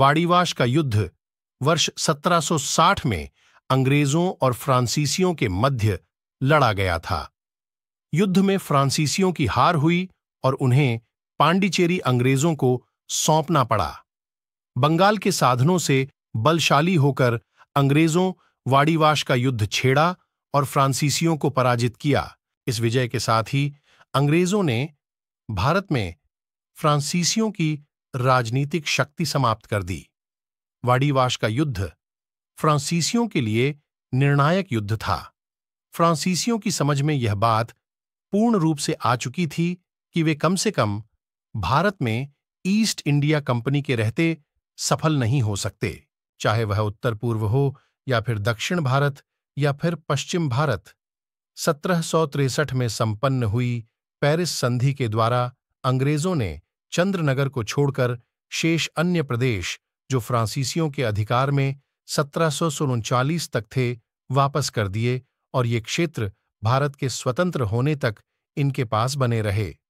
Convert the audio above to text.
वाड़ीवाश का युद्ध वर्ष 1760 में अंग्रेजों और फ्रांसीसियों के मध्य लड़ा गया था युद्ध में फ्रांसीसियों की हार हुई और उन्हें पांडिचेरी अंग्रेजों को सौंपना पड़ा बंगाल के साधनों से बलशाली होकर अंग्रेजों वाड़ीवाश का युद्ध छेड़ा और फ्रांसीसियों को पराजित किया इस विजय के साथ ही अंग्रेजों ने भारत में फ्रांसीसियों की राजनीतिक शक्ति समाप्त कर दी वाडीवाश का युद्ध फ्रांसीसियों के लिए निर्णायक युद्ध था फ्रांसीसियों की समझ में यह बात पूर्ण रूप से आ चुकी थी कि वे कम से कम भारत में ईस्ट इंडिया कंपनी के रहते सफल नहीं हो सकते चाहे वह उत्तर पूर्व हो या फिर दक्षिण भारत या फिर पश्चिम भारत सत्रह में संपन्न हुई पेरिस संधि के द्वारा अंग्रेजों ने चंद्रनगर को छोड़कर शेष अन्य प्रदेश जो फ्रांसीसियों के अधिकार में सत्रह तक थे वापस कर दिए और ये क्षेत्र भारत के स्वतंत्र होने तक इनके पास बने रहे